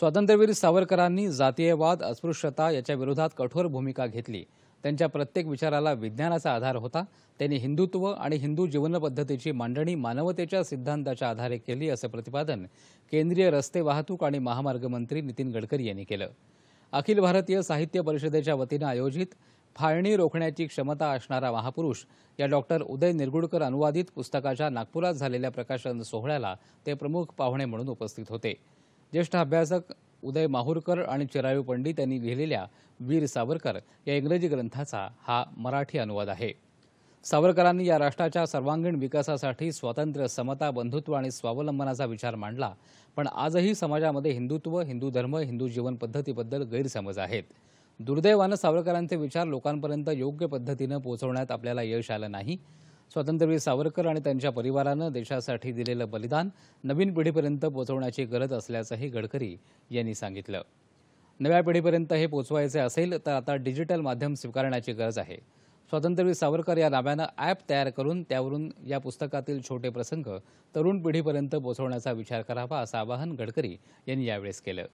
स्वातंत्र्यवीर सावरकरांनी जातीयवाद अस्पृश्यता याच्या विरोधात कठोर भूमिका घेतली त्यांच्या प्रत्येक विचाराला विज्ञानाचा आधार होता त्यांनी हिंदुत्व आणि हिंदू जीवनपद्धतीची मांडणी मानवतेच्या सिद्धांताच्या आधारे केली असं प्रतिपादन केंद्रीय रस्ते वाहतूक आणि महामार्ग मंत्री नितीन गडकरी यांनी केलं अखिल भारतीय साहित्य परिषदेच्या वतीनं आयोजित फाळणी रोखण्याची क्षमता असणारा महापुरुष या डॉक्टर उदय निरगुडकर अनुवादित पुस्तकाच्या नागपुरात झालेल्या प्रकाशन सोहळ्याला ते प्रमुख पाहुणे म्हणून उपस्थित होते ज्येष्ठ अभ्यासक उदय माहूरकर आणि चिरायू पंडित यांनी लिहिलेल्या वीर सावरकर या इंग्रजी ग्रंथाचा हा मराठी अनुवाद आहे सावरकरांनी या राष्ट्राच्या सर्वांगीण विकासासाठी स्वातंत्र्य समता बंधुत्व आणि स्वावलंबनाचा विचार मांडला पण आजही समाजामध्ये हिंदुत्व हिंदू धर्म हिंदू जीवन पद्धतीबद्दल गैरसमज आहेत दुर्दैवानं सावरकरांचे विचार लोकांपर्यंत योग्य पद्धतीनं पोहोचवण्यात आपल्याला यश आलं नाही स्वातंत्र्यवीर सावरकर आणि त्यांच्या परिवारानं देशासाठी दिलेलं बलिदान नवीन पिढीपर्यंत पोहोचवण्याची गरज असल्याचंही गडकरी यांनी सांगितलं नव्या पिढीपर्यंत हे पोचवायचे असेल तर आता डिजिटल माध्यम स्वीकारण्याची गरज आहे स्वातंत्र्यवीर सावरकर या नाव्यानं ॲप तयार करून त्यावरून या पुस्तकातील छोटे प्रसंग तरुण पिढीपर्यंत पोहोचवण्याचा विचार करावा असं आवाहन गडकरी यांनी यावेळेस केलं